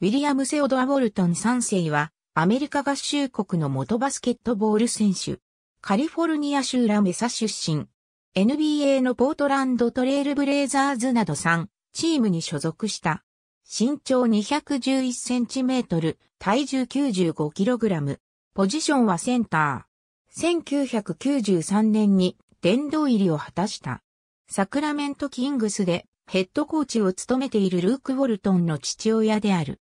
ウィリアム・セオドア・ウォルトン3世は、アメリカ合衆国の元バスケットボール選手。カリフォルニア州ラメサ出身。NBA のポートランドトレールブレイザーズなど3チームに所属した。身長211センチメートル、体重95キログラム。ポジションはセンター。1993年に殿堂入りを果たした。サクラメントキングスでヘッドコーチを務めているルーク・ウォルトンの父親である。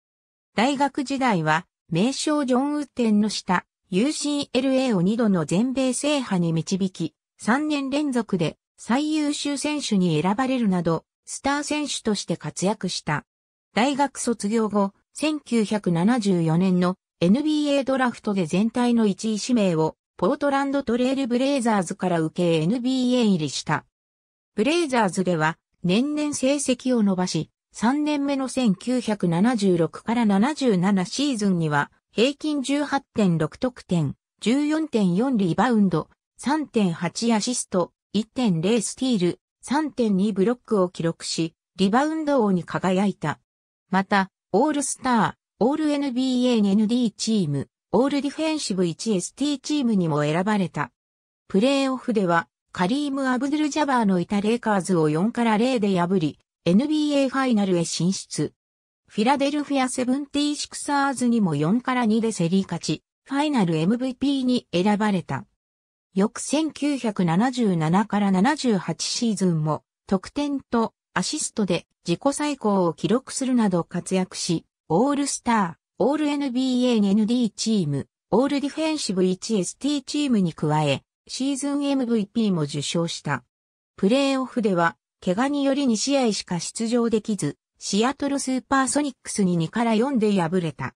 大学時代は、名称ジョン・ウッテンの下、UCLA を2度の全米制覇に導き、3年連続で最優秀選手に選ばれるなど、スター選手として活躍した。大学卒業後、1974年の NBA ドラフトで全体の1位指名をポートランドトレイルブレイザーズから受け NBA 入りした。ブレイザーズでは年々成績を伸ばし、3年目の1976から77シーズンには、平均18.6得点、14.4リバウンド、3.8アシスト、1.0スティール、3.2ブロックを記録し、リバウンド王に輝いた。また、オールスター、オール NBA に ND チーム、オールディフェンシブ 1ST チームにも選ばれた。プレーオフでは、カリーム・アブドゥル・ジャバーのいたレイカーズを4から0で破り、NBA ファイナルへ進出。フィラデルフィアセブンティシクサーズにも4から2で競り勝ち、ファイナル MVP に選ばれた。翌1977から78シーズンも得点とアシストで自己最高を記録するなど活躍し、オールスター、オール NBA ND チーム、オールディフェンシブ 1ST チームに加え、シーズン MVP も受賞した。プレーオフでは怪我により2試合しか出場できず、シアトルスーパーソニックスに2から4で敗れた。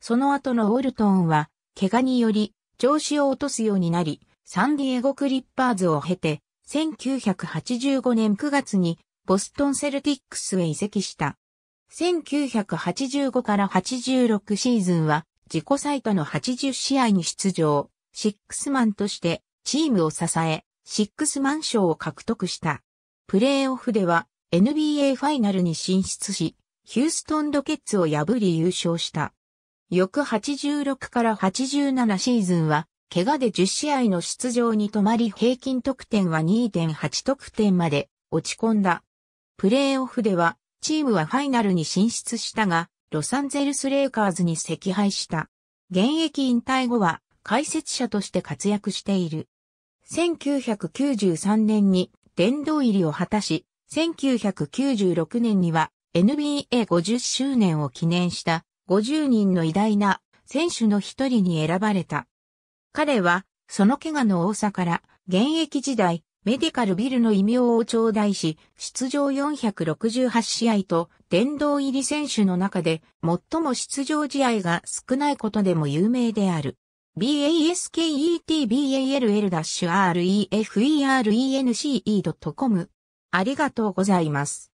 その後のウォルトンは、怪我により、調子を落とすようになり、サンディエゴクリッパーズを経て、1985年9月に、ボストンセルティックスへ移籍した。1985から86シーズンは、自己最多の80試合に出場、シックスマンとして、チームを支え、シックスマン賞を獲得した。プレーオフでは NBA ファイナルに進出し、ヒューストンロケッツを破り優勝した。翌86から87シーズンは、怪我で10試合の出場に止まり平均得点は2.8得点まで落ち込んだ。プレーオフでは、チームはファイナルに進出したが、ロサンゼルスレイカーズに惜敗した。現役引退後は、解説者として活躍している。1993年に殿堂入りを果たし、1996年には NBA50 周年を記念した50人の偉大な選手の一人に選ばれた。彼は、その怪我の多さから、現役時代、メディカルビルの異名を頂戴し、出場468試合と、殿堂入り選手の中で、最も出場試合が少ないことでも有名である。basketball-reference.com。ありがとうございます。